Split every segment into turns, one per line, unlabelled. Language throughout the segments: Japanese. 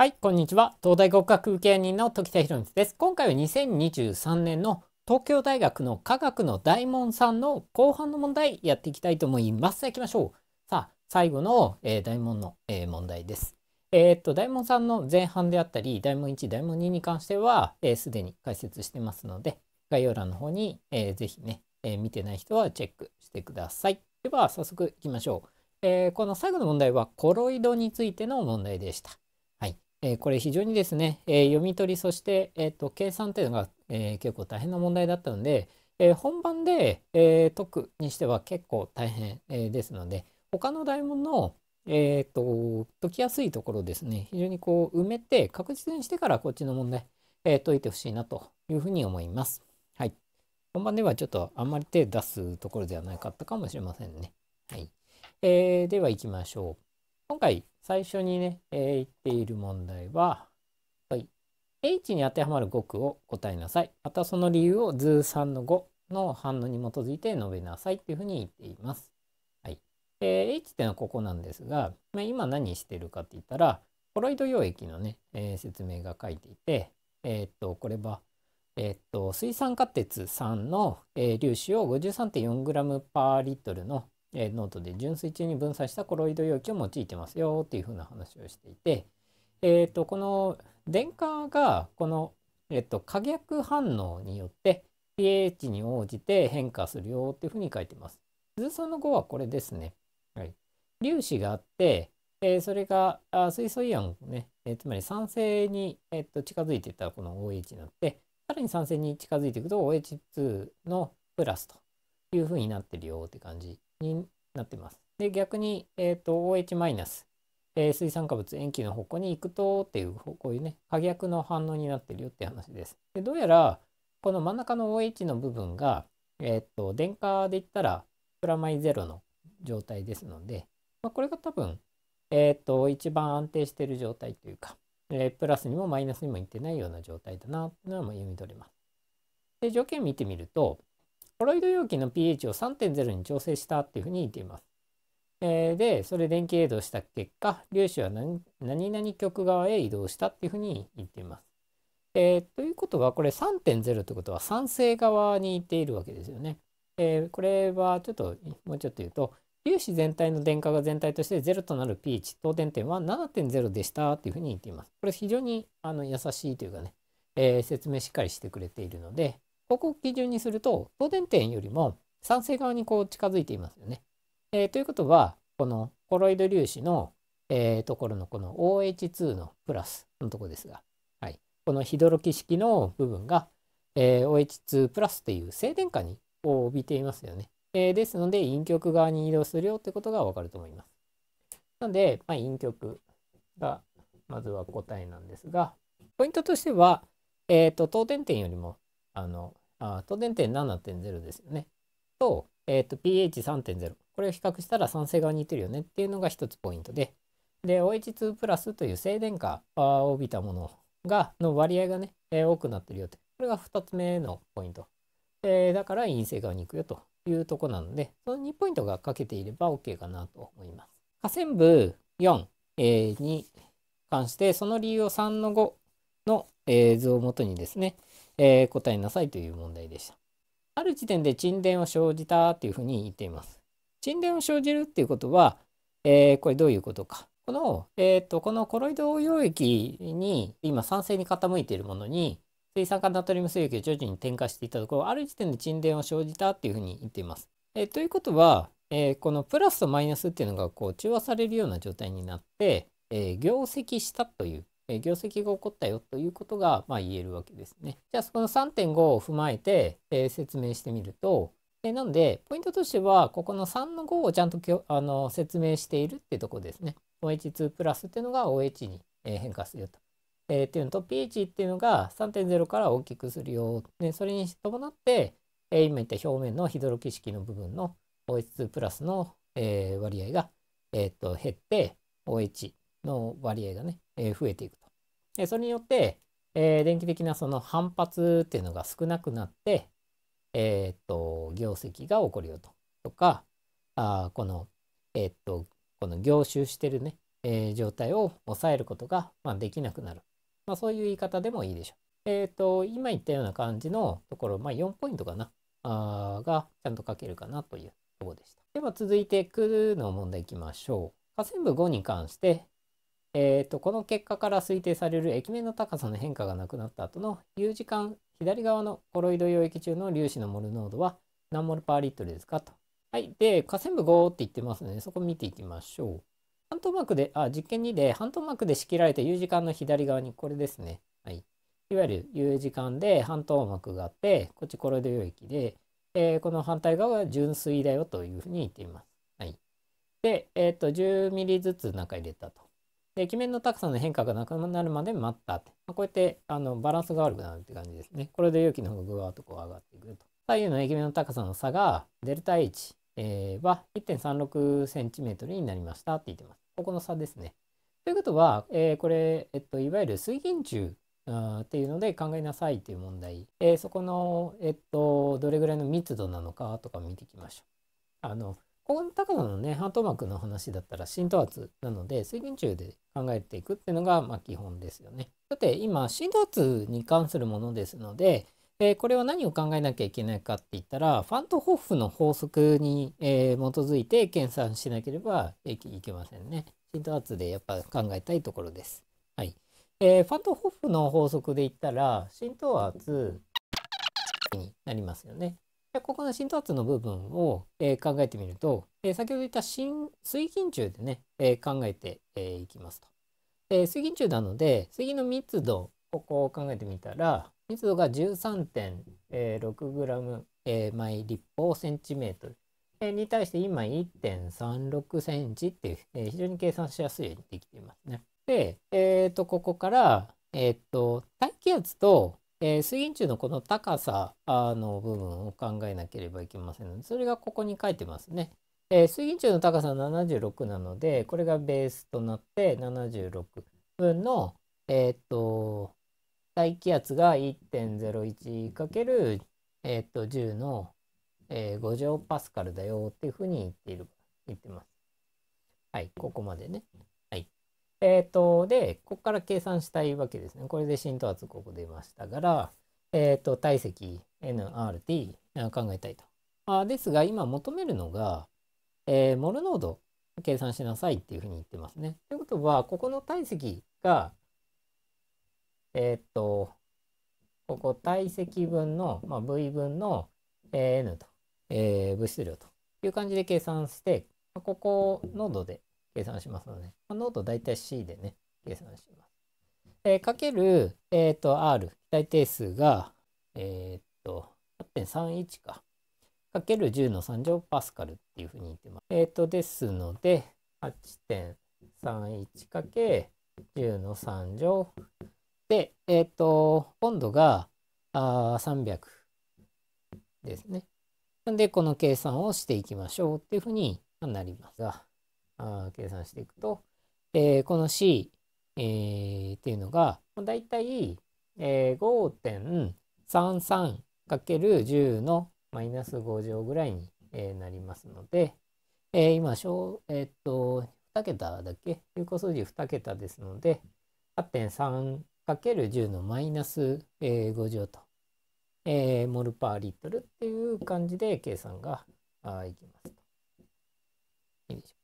はい、こんにちは。東大合格受験人の時田博之です。今回は2023年の東京大学の科学の大門さんの後半の問題やっていきたいと思います。行きましょう。さあ、最後の、えー、大門の、えー、問題です。えー、っと、大門さんの前半であったり、大門1、大門2に関しては、す、えー、で、に解説してますので、概要欄の方に、えー、ぜひね、え見てない人はチェックしてください。では、早速行きましょう。えこの最後の問題は、コロイドについての問題でした。えー、これ非常にですね、えー、読み取りそして、えーと、計算というのが、えー、結構大変な問題だったので、え本番で、え解くにしては結構大変、えですので他の題文の、えーと、解きやすいところですね非常にこう埋めて確実にしてからこっちの問題、え解いてほしいなというふうに思います。はい、本番ではちょっとあんまり手出すところではなかったかもしれませんね。はいえー、では行きましょう。今回最初にね、えー、言っている問題は、はい、H に当てはまる5句を答えなさい。またその理由を図3の5の反応に基づいて述べなさいっていうふうに言っています。はい。えー、H っていうのはここなんですが、まあ、今何してるかって言ったら、コロイド溶液のね、えー、説明が書いていて、えー、っと、これは、えー、っと、水酸化鉄3の、えー、粒子を 53.4g パーリットルのえー、ノートで純水中に分散したコロイド容器を用いてますよっていうふうな話をしていて、えっ、ー、と、この電荷がこの、えっ、ー、と、可逆反応によって pH に応じて変化するよっていうふうに書いてます。図層の5はこれですね。はい。粒子があって、えー、それがあ水素イオンね、えー、つまり酸性に、えー、っと近づいていったらこの OH になって、さらに酸性に近づいていくと OH2 のプラスというふうになってるよって感じになってます。で、逆に、えっ、ー、と、OH マイナス、えー、水酸化物塩基の方向に行くとっていう、こういうね、可逆の反応になってるよって話です。で、どうやら、この真ん中の OH の部分が、えっ、ー、と、電荷で言ったら、プラマイゼロの状態ですので、まあ、これが多分、えっ、ー、と、一番安定している状態というか、えー、プラスにもマイナスにもいってないような状態だな、というのは読み取れます。で、条件見てみると、コロイド容器の pH を3.0に調整したっていうふうに言っています。えー、で、それ電気冷凍した結果、粒子は何々極側へ移動したっていうふうに言っています。えー、ということは、これ3.0ってことは酸性側に行っているわけですよね。えー、これはちょっと、もうちょっと言うと、粒子全体の電荷が全体として0となる pH、等点点は7.0でしたっていうふうに言っています。これ非常にあの優しいというかね、えー、説明しっかりしてくれているので、ここを基準にすると、送電点よりも酸性側にこう近づいていますよね。えー、ということは、このコロイド粒子の、えー、ところのこの OH2 のプラスのとこですが、はい、このヒドロキ式の部分が、えー、OH2 プラスという静電化に帯びていますよね。えー、ですので、陰極側に移動するよってことがわかると思います。なので、まあ、陰極がまずは答えなんですが、ポイントとしては、えっ、ー、と、等点点よりも、あの、あ当電点7.0ですよね。と、えっ、ー、と、pH3.0。これを比較したら酸性側に似てるよねっていうのが一つポイントで。で、OH2 プラスという静電化を帯びたものが、の割合がね、えー、多くなってるよって。これが二つ目のポイント。えー、だから陰性側に行くよというとこなので、その2ポイントが書けていれば OK かなと思います。下線部4、えー、に関して、その理由を3の5の、え図をもとにですね、えー、答えなさいという問題でした。ある時点で沈殿を生じたというふうに言っています。沈殿を生じるっていうことは、えー、これどういうことか。この、えーと、このコロイド応用液に今酸性に傾いているものに水酸化ナトリウム水液を徐々に添加していたところある時点で沈殿を生じたっていうふうに言っています。えー、ということは、えー、このプラスとマイナスっていうのがこう中和されるような状態になって、えー、業績したという業績が起こったよということがま言えるわけですね。じゃあそこの3.5を踏まえて、え説明してみると、えなのでポイントとしてはここの3の5をちゃんときょあの説明しているってとこですね。OH2 プラスっていうのが OH に変化するよと。えー、っていうのと pH っていうのが3.0から大きくするよ。でそれに伴って、え今言った表面のヒドロキ式の部分の OH2 プラスの、え割合が、えー、と減って OH の割合がね、えー、増えていくと。でそれによって、えー、電気的なその反発っていうのが少なくなって、えー、っと、業績が起こるよと。とか、あこの、えー、っと、この凝集してるね、えー、状態を抑えることが、まあ、できなくなる。まあ、そういう言い方でもいいでしょう。えっ、と、今言ったような感じのところ、まあ、4ポイントかな、あがちゃんと書けるかなというところでした。では続いて、クルーの問題いきましょう。河川部5に関して、えーと、この結果から推定される液面の高さの変化がなくなった後の U 時間左側のコロイド溶液中の粒子のモル濃度は何モルパーリットルですかと。はい。で、下線部5って言ってますので、そこ見ていきましょう。半透膜で、あ、実験2で半透膜で仕切られた U 時間の左側にこれですね。はい。いわゆる U 時間で半透膜があって、こっちコロイド溶液で、えー、この反対側は純水だよというふうに言っています。はい。で、えっ、ー、と、10ミリずつ中入れたと。で、液面の高さの変化がなくなるまで待ったって。まあ、こうやって、あの、バランスが悪くなるって感じですね。これで勇気の方がぐわーっとこう上がってくると。左右の液面の高さの差が、デルタ H えー、は 1.36cm になりましたって言ってます。ここの差ですね。ということは、えー、これ、えっと、いわゆる水銀柱っていうので考えなさいっていう問題。えー、そこの、えっと、どれぐらいの密度なのかとか見ていきましょう。あの、大高野のねハート膜の話だったら浸透圧なので水銀柱で考えていくっていうのがまあ基本ですよね。さて今浸透圧に関するものですので、えー、これは何を考えなきゃいけないかって言ったらファントホッフの法則に、えー、基づいて計算しなければいけませんね。浸透圧でやっぱ考えたいところです。はい。えー、ファントホッフの法則で言ったら浸透圧になりますよね。ここの浸透圧の部分を、えー、考えてみると、えー、先ほど言った水銀柱でね、えー、考えて、えいきますと。え水銀柱なので、水銀の密度、ここを考えてみたら、密度が 13.6g、え毎立方センチメートル。に対して今1.36センチっていう、えー、非常に計算しやすいようにできていますね。で、えっ、ー、と、ここから、えっ、ー、と、大気圧とえー、水銀柱のこの高さの部分を考えなければいけませんので、それがここに書いてますね。えー、水銀柱の高さ76なので、これがベースとなって76分の、えっ、と、大気圧が 1.01× 10の、えー、5乗パスカルだよっていうふうに言っている、言ってます。はい、ここまでね。えっ、と、で、ここから計算したいわけですね。これで浸透圧ここ出ましたから、えっ、と、体積 nRT 考えたいと。あですが、今求めるのが、えー、モル濃度計算しなさいっていうふうに言ってますね。ということは、ここの体積が、えっ、と、ここ体積分の、まあ、V 分の、え N と、えー、物質量という感じで計算して、ここ濃度で計算しますので、まあ、ノート大体 C でね、計算します。えー、かける、えっ、ー、と、R、期待定数が、えっ、と、8.31か。かける10の3乗パスカルっていうふうに言ってます。えっ、と、ですので、8.31かけ10の3乗。で、えっ、と、温度があ300ですね。なんで、この計算をしていきましょうっていうふうになりますが。あ計算していくと、この C、えー、っていうのが、だいたい、えー、5.33×10 のマイナス5乗ぐらいに、えー、なりますので、えー、今、小、えー、っと、2桁だっけ有効数字2桁ですので、8.3×10 のマイナス5乗と、えー、モルパーリットルっていう感じで計算がいきますいいでしょう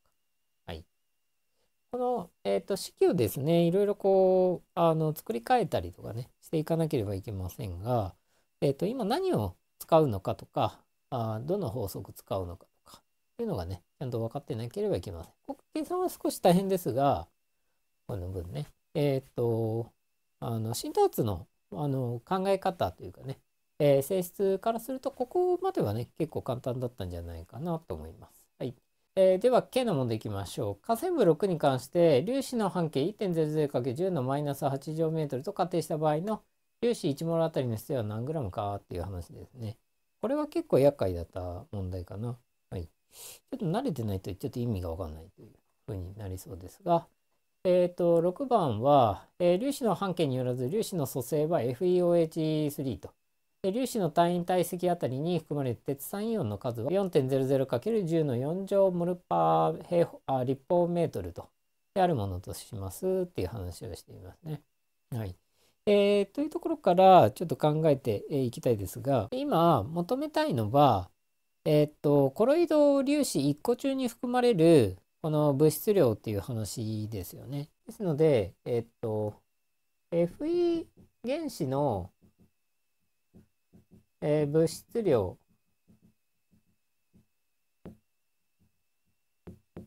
この、えっ、ー、と、式をですね、いろいろこう、あの、作り変えたりとかね、していかなければいけませんが、えっ、ー、と、今何を使うのかとか、あどの法則使うのかとか、というのがね、ちゃんと分かってなければいけません。計算は少し大変ですが、この分ね、えっ、ー、と、あの、新圧の、あの、考え方というかね、えー、性質からすると、ここまではね、結構簡単だったんじゃないかなと思います。えー、では、K の問題いきましょう。下線部6に関して、粒子の半径 1.00×10 のマイナス8乗メートルと仮定した場合の粒子1モルあたりの質量は何グラムかっていう話ですね。これは結構厄介だった問題かな。はい。ちょっと慣れてないとちょっと意味がわかんないというふうになりそうですが、えっ、ー、と、6番は、えー、粒子の半径によらず粒子の組成は FEOH3 と粒子の単位体積あたりに含まれる鉄酸イオンの数は 4.00×10 の4乗モルパー平方あ立方メートルとであるものとしますっていう話をしていますね。はい。えー、というところからちょっと考えていきたいですが、今求めたいのは、えー、っと、コロイド粒子1個中に含まれるこの物質量っていう話ですよね。ですので、えー、っと、Fe 原子のえー、物質量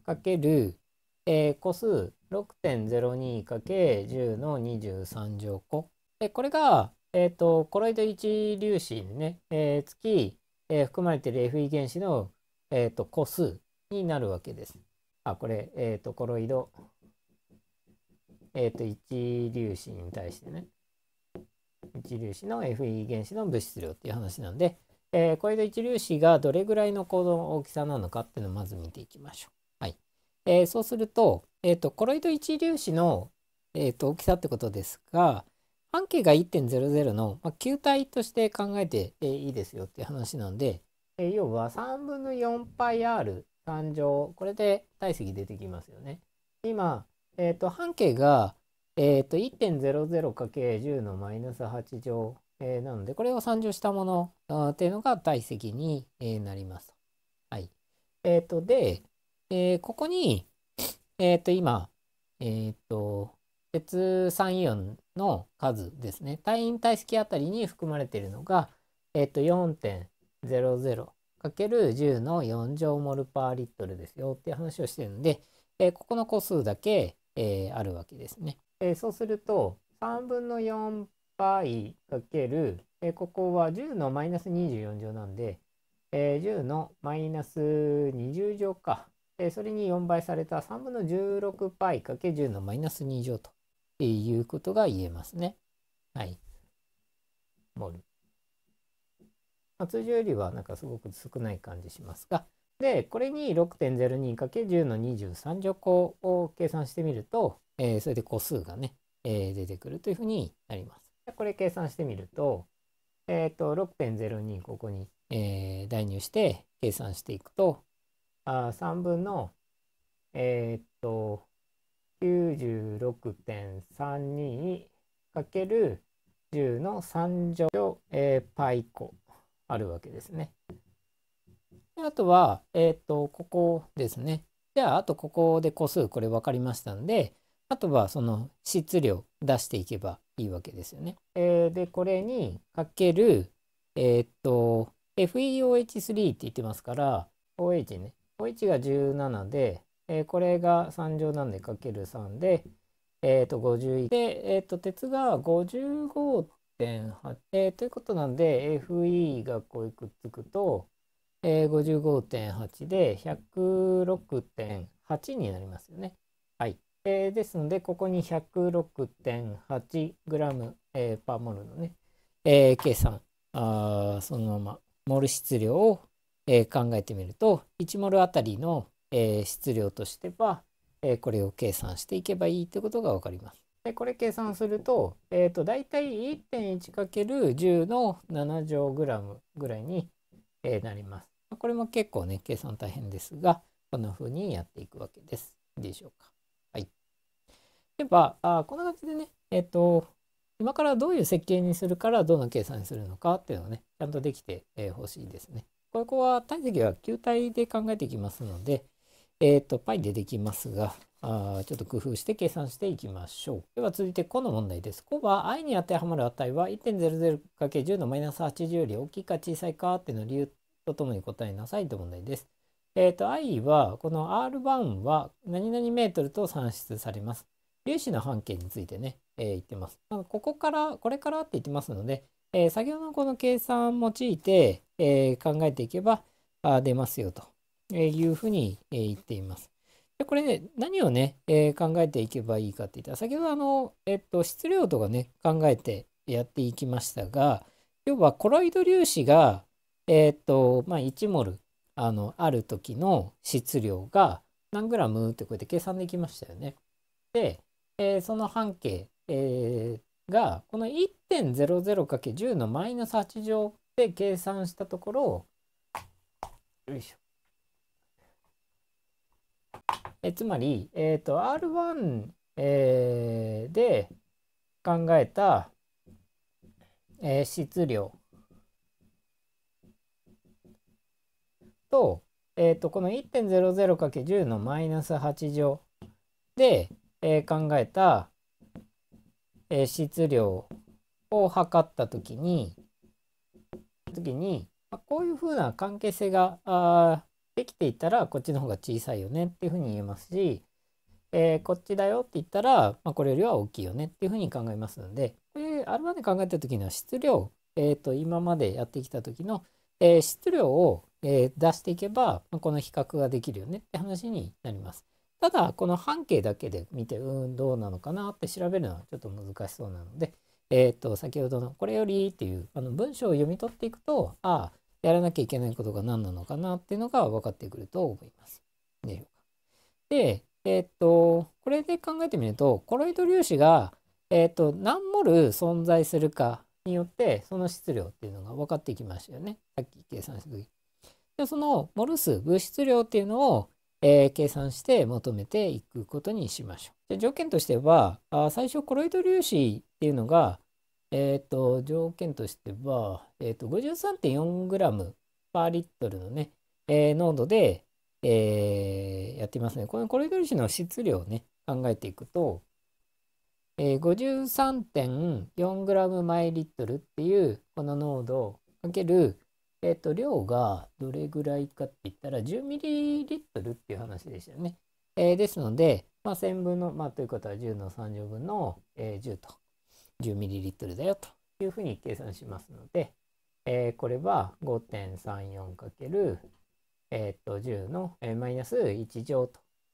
かける、えー、個数 6.02×10 の23乗個。でこれが、えーと、コロイド1粒子にね、えー、月、えー、含まれている FE 原子の、えーと、個数になるわけです。あ、これ、えーと、とコロイド、えー、と1粒子に対してね。一粒子の Fe 原子の物質量っていう話なんで、えー、これで一粒子がどれぐらいの構造の大きさなのかっていうのをまず見ていきましょう。はい。えー、そうすると、えっ、ー、と、コロイド一粒子の、えー、と大きさってことですが、半径が1.00の、まあ、球体として考えて、えー、いいですよっていう話なんで、えー、要は3分の 4πr 誕乗、これで体積出てきますよね。今、えっ、ー、と、半径がえっ、ー、と、1.00×10 のマイナス8乗、えー、なので、これを参乗したものあっていうのが体積に、えなります。はい。えっ、ー、と、で、えー、ここに、えっ、と、今、えっ、と、鉄3イの数ですね。単位体積あたりに含まれているのが、えっ、ー、と、4.00×10 の4乗モルパーリットルですよっていう話をしてるので、えー、ここの個数だけ、えー、あるわけですね。えー、そうすると、3分の4倍かける、えー、ここは10のマイナス24乗なんで、えー、10のマイナス20乗か、えー、それに4倍された3分の16倍かけ10のマイナス2乗ということが言えますね。はい。モル。通常よりはなんかすごく少ない感じしますが、で、これに 6.02×10 の23乗項を計算してみると、えー、それで個数がね、えー、出てくるというふうになります。これ計算してみると、えっ、ー、と、6.02ここに、えー、代入して計算していくと、あ3分の、えっ、と、96.32×10 の3乗、えー、パイコあるわけですね。であとは、えっ、ー、と、ここですね。じゃあ、あとここで個数これ分かりましたんで、あとはその質量出していけばいいわけですよね。えー、で、これにかける、えっ、ー、と、FeOH3 って言ってますから、OH ね。OH が17で、えー、これが3乗なんでかける3で、えっ、ー、と、51。で、えっ、ー、と、鉄が55.8、えー、ということなんで、FE がこういくっつくと、えー、55.8で106.8になりますよね。はい。えー、ですので、ここに 106.8g、えー、パーモルのね、えー、計算あ、そのままモル質量を、え考えてみると、1モルあたりの、え質量としては、えこれを計算していけばいいということが分かります。でこれ計算すると,、えーと大体 1.1×10 の7乗グラムぐらいに、えー、なります。これも結構ね、計算大変ですが、こんな風にやっていくわけです。いいでしょうか。はい。では、あこんな感じでね、えっ、ー、と、今からどういう設計にするから、どんな計算にするのかっていうのをね、ちゃんとできてほ、しいですね。ここは体積は球体で考えていきますので、えっ、ー、と、π でできますが、あちょっと工夫して計算していきましょう。では続いてこの問題です。こは i に当てはまる値は 1.00×10 のマイナス80より大きいか小さいかっていうのを理由とともに答えなさいという問題です。えっ、ー、と、i は、この r1 は何々メートルと算出されます。粒子の半径についてね、えー、言ってます。ここから、これからって言ってますので、えー、先ほどのこの計算を用いて、えー、考えていけばあ出ますよというふうに、えー、言っています。でこれね、何をね、えー、考えていけばいいかって言ったら、先ほどあの、えっと、質量とかね、考えてやっていきましたが、要はコロイド粒子がえっ、と、まあ、1モル、あの、ある時の質量が何グラムってこうやって計算できましたよね。で、えー、その半径、えー、が、この 1.00×10 のマイナス8乗で計算したところ、よいしょ。えつまり、えっ、ー、と R1、えー、で考えた、えー、質量と、えっ、ー、と、この 1.00×10 のマイナス8乗で、えー、考えた、えー、質量を測ったときに、時に、まあ、こういうふうな関係性があできていたら、こっちの方が小さいよねっていうふうに言えますし、えー、こっちだよって言ったら、まあ、これよりは大きいよねっていうふうに考えますので、これ、あれまで考えた時の質量、えっ、ー、と、今までやってきた時の、えー、質量をえー、出していけば、この比較ができるよねって話になります。ただ、この半径だけで見て、うん、どうなのかなって調べるのはちょっと難しそうなので、えっ、と、先ほどのこれよりっていうあの文章を読み取っていくと、ああ、やらなきゃいけないことが何なのかなっていうのが分かってくると思います。で、えー、っと、これで考えてみると、コロイド粒子が、えー、っと、何モル存在するかによって、その質量っていうのが分かってきましたよね。さっき計算した時。でそのモル数、物質量っていうのを、えー、計算して求めていくことにしましょう。で条件としては、あ最初コロイド粒子っていうのが、えっ、ー、と、条件としては、えっ、ー、と、53.4g パーリットルのね、えー、濃度で、えー、やってますね。このコロイド粒子の質量をね、考えていくと、えー、53.4g マイリットルっていうこの濃度をかけるえっ、ー、と、量がどれぐらいかって言ったら、10ミリリットルっていう話でしたよね。えー、ですので、まあ、1000分の、まあ、ということは10の3乗分の、えー、10と、10ミリリットルだよというふうに計算しますので、えー、これは 5.34× 10の、マイナス1乗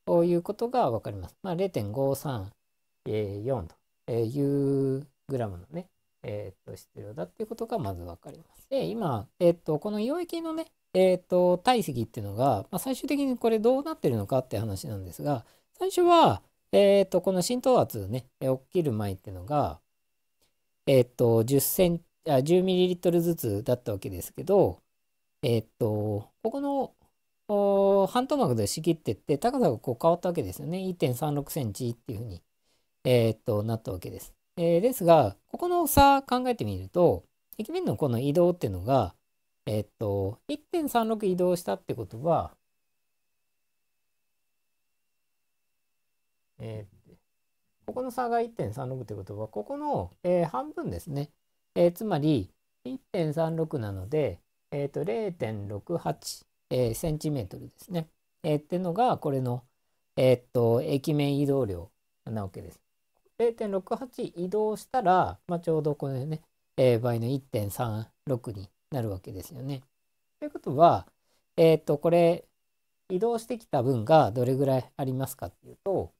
ということがわかります。まあ、0.534というグラムのね、えっ、ー、と、必要だっていうことがまず分かります。で、今、えっ、ー、と、この溶液のね、えっ、ー、と、体積っていうのが、まあ、最終的にこれどうなってるのかって話なんですが、最初は、えっと、この浸透圧ね、起きる前っていうのが、えっと、10センあ、10ミリリットルずつだったわけですけど、えっと、ここの半透膜で仕切ってって高さがこう変わったわけですよね。1.36センチっていうふうに、えー、っとなったわけです。えー、ですが、ここの差考えてみると、壁面のこの移動っていうのが、えっと、1.36移動したってことは、えー、ここの差が1.36ってことは、ここの、えー、半分ですね。えー、つまり、1.36なので、えっ、ー、と、0.68、えー、センチメートルですね。えー、ってのが、これの、えっと、駅面移動量なわけです。0.68移動したら、まあ、ちょうどこれね、えー、倍の1.36になるわけですよね。ということは、えっ、ー、と、これ、移動してきた分がどれぐらいありますかっていうと、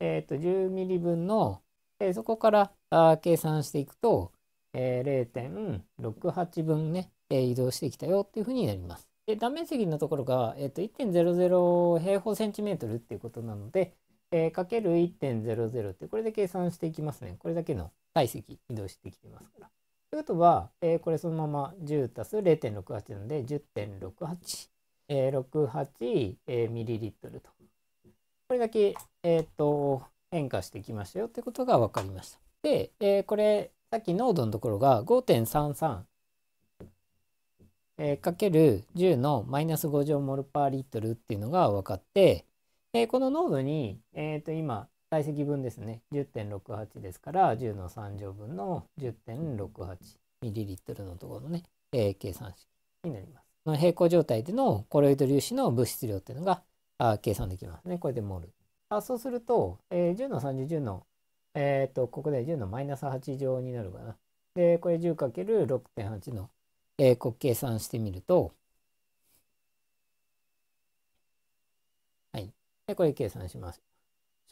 えっ、ー、と、10ミリ分の、えー、そこからあ計算していくと、えー、0.68分ね、えー、移動してきたよっていうふうになります。で断面積のところが、えーと1.00平方センチメートルっていうことなので、えー、かける1.00って、これで計算していきますね。これだけの体積移動してきてますから。ということは、えー、これそのまま10足す0.68なので10.68、えー、えー、ミリリットルと。これだけ、えーと変化してきましたよってことが分かりました。で、えー、これさっき濃度のところが5.33、えー、かける10のマイナス5乗モルパーリットルっていうのが分かって、えー、この濃度に、えー、と今体積分ですね10.68ですから10の3乗分の1 0 6 8ミリリットルのところのね、えー、計算式になります。の平行状態でのコロイド粒子の物質量っていうのがあ計算できますね。これでモール。あそうすると、えー、10の30、10の、えっ、ー、と、ここで10のマイナス8乗になるかな。で、これ 10×6.8 の、えー、こ計算してみると、で、これ計算しまし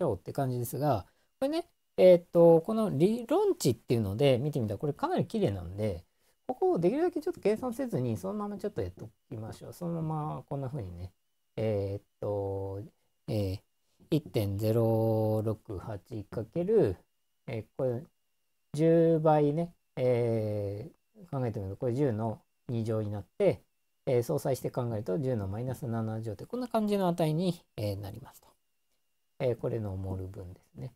ょうって感じですが、これね、えー、っと、この理論値っていうので見てみたら、これかなり綺麗なんで、ここをできるだけちょっと計算せずに、そのままちょっとやっておきましょう。そのままこんな風にね、えー、っと、えー、1.068× かける、えー、これ10倍ね、えー、考えてみると、これ10の2乗になって、えー、相殺して考えると10のマイナス7乗ってこんな感じの値に、えー、なりますと、えー、これのモル分ですね。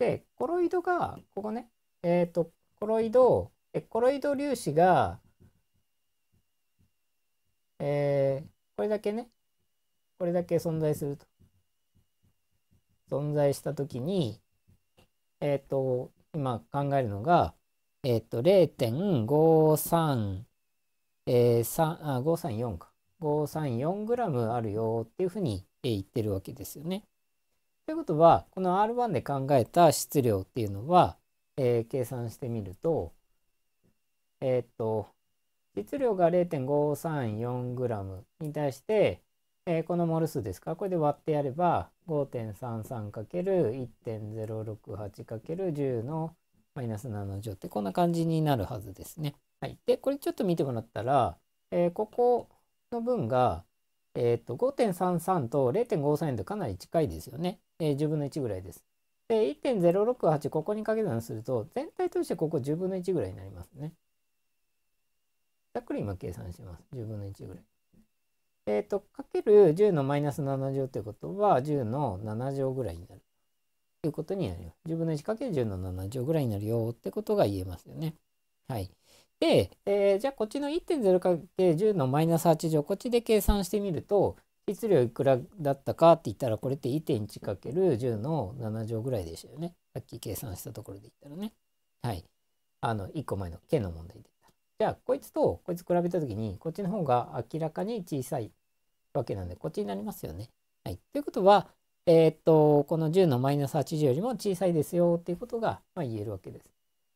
で、コロイドが、ここね、えっ、と、コロイド、えコロイド粒子が、えこれだけね、これだけ存在すると。存在したときに、えっ、と、今考えるのが、えっ、ー、と、0 5 3えー、534か。534g あるよっていうふうに言ってるわけですよね。ということはこの R1 で考えた質量っていうのは、えー、計算してみるとえー、っと質量が 0.534g に対して、えー、このモル数ですかこれで割ってやれば 5.33×1.068×10 のマイナス7乗ってこんな感じになるはずですね。はい、でこれちょっと見てもらったら、えー、ここの分が、えー、と5.33と0.53円とかなり近いですよね、えー、10分の1ぐらいです。で1.068ここに掛け算すると全体としてここ10分の1ぐらいになりますね。ざっくり今計算します。10分の1ぐらい。えっ、ー、と、かける10のマイナス7乗ということは10の7乗ぐらいになる。ということになるよ。10分の1かける10の7乗ぐらいになるよってことが言えますよね。はい。で、えー、じゃあこっちの 1.0×10 のマイナス8乗こっちで計算してみると質量いくらだったかって言ったらこれって 1.1×10 の7乗ぐらいでしたよね。さっき計算したところで言ったらね。はい。あの1個前の K の問題でじゃあこいつとこいつ比べた時にこっちの方が明らかに小さいわけなんでこっちになりますよね。はい。ということは、えー、っと、この10のマイナス80よりも小さいですよっていうことが、まあ、言えるわけです。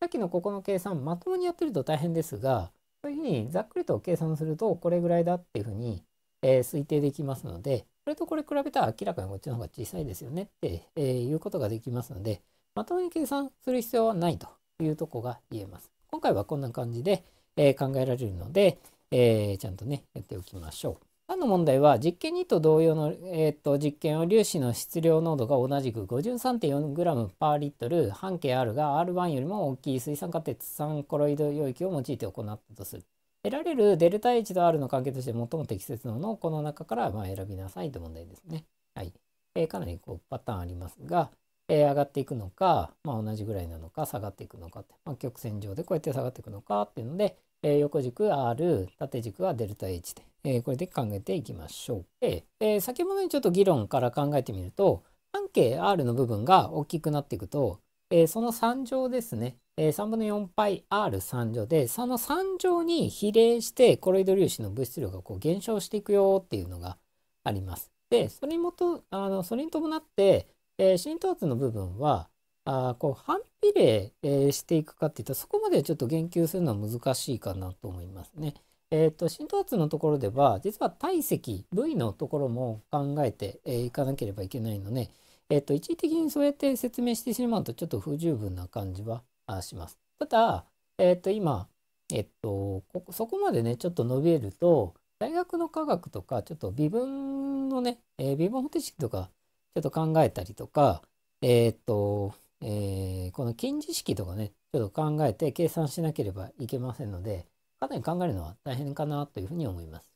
さっきのここの計算まともにやってると大変ですがそういうふうにざっくりと計算するとこれぐらいだっていうふうに、えー、推定できますのでこれとこれ比べたら明らかにこっちの方が小さいですよねって、えー、いうことができますのでまともに計算する必要はないというとこが言えます。今回はこんな感じで、えー、考えられるので、えちゃんとねやっておきましょう。の問題は実験2と同様の、えーと、実験を粒子の質量濃度が同じく 53.4g パーリットル半径 R が R1 よりも大きい水酸化鉄酸コロイド溶液を用いて行ったとする。得られるデルタ H と R の関係として最も適切なものをこの中からま選びなさいという問題ですね。はい。えー、かなりこうパターンありますが、えー、上がっていくのか、まあ、同じぐらいなのか下がっていくのかって、まあ、曲線上でこうやって下がっていくのかっていうので、え横軸 R、縦軸はデルタ H で、えこれで考えていきましょう。で、え先ほどにちょっと議論から考えてみると、半径 R の部分が大きくなっていくと、えその3乗ですね、え3分の4 π R3 乗で、その3乗に比例して、コロイド粒子の物質量がこう減少していくよっていうのがあります。で、それもとあのそれに伴って、えー、浸透圧の部分は、あこう比例、えしていくかっていったらそこまでちょっと言及するのは難しいかなと思いますね。えーと、浸透圧のところでは実は体積 V のところも考えてい、えー、かなければいけないので、えーと、一時的にそうやって説明してしまうとちょっと不十分な感じはします。ただ、えーと、今、えー、とこそこまでねちょっと伸びると大学の科学とかちょっと微分のね、えー、微分方程式とかちょっと考えたりとかえっ、ー、とえー、この近似式とかね、ちょっと考えて計算しなければいけませんので、かなり考えるのは大変かなというふうに思います。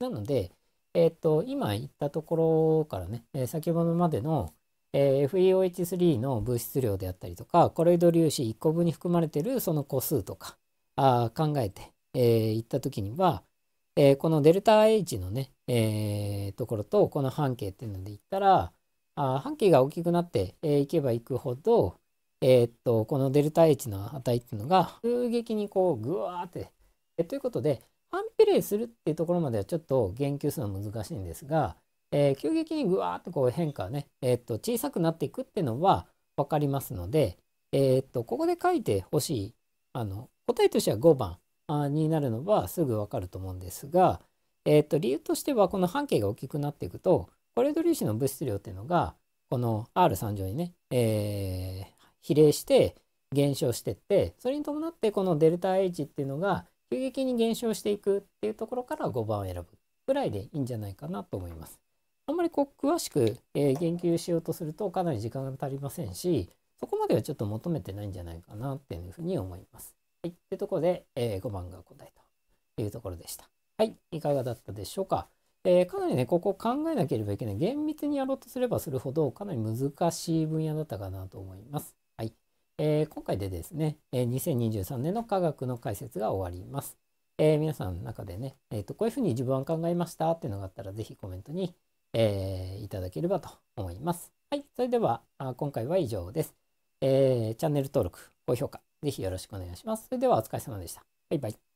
なので、えっ、ー、と、今言ったところからね、えー、先ほどまでの、え FeOH3 の物質量であったりとか、コロイド粒子1個分に含まれているその個数とか、あ考えて、えいったときには、えこのデルタ H のね、えところとこの半径っていうので言ったら、あ半径が大きくなってい、えけばいくほど、えー、っとこのデルタ H の値っていうのが急激にこうグワーって、えー、ということで反比例するっていうところまではちょっと言及するのは難しいんですが、えー、急激にグワーっとこう変化ね、えー、っと小さくなっていくっていうのは分かりますので、えー、っとここで書いてほしいあの答えとしては5番になるのはすぐ分かると思うんですが、えっと理由としてはこの半径が大きくなっていくとこれド粒子の物質量っていうのが、この R3 乗にね、えー、比例して減少してって、それに伴ってこのデルタ H っていうのが急激に減少していくっていうところから5番を選ぶぐらいでいいんじゃないかなと思います。あんまりこう詳しく、えー、言及しようとするとかなり時間が足りませんし、そこまではちょっと求めてないんじゃないかなっていうふうに思います。はい。ってところで、えー、5番が答えというところでした。はい。いかがだったでしょうか。えー、かなりねここ考えなければいけない厳密にやろうとすればするほどかなり難しい分野だったかなと思います。はいえー、今回でですね、え2023年の科学の解説が終わります。えー、皆さんの中でね、えーと、こういうふうに自分は考えましたっていうのがあったら是非コメントに、えいただければと思います。はい、それでは今回は以上です。えチャンネル登録、高評価、是非よろしくお願いします。それではお疲れ様でした。バイバイ。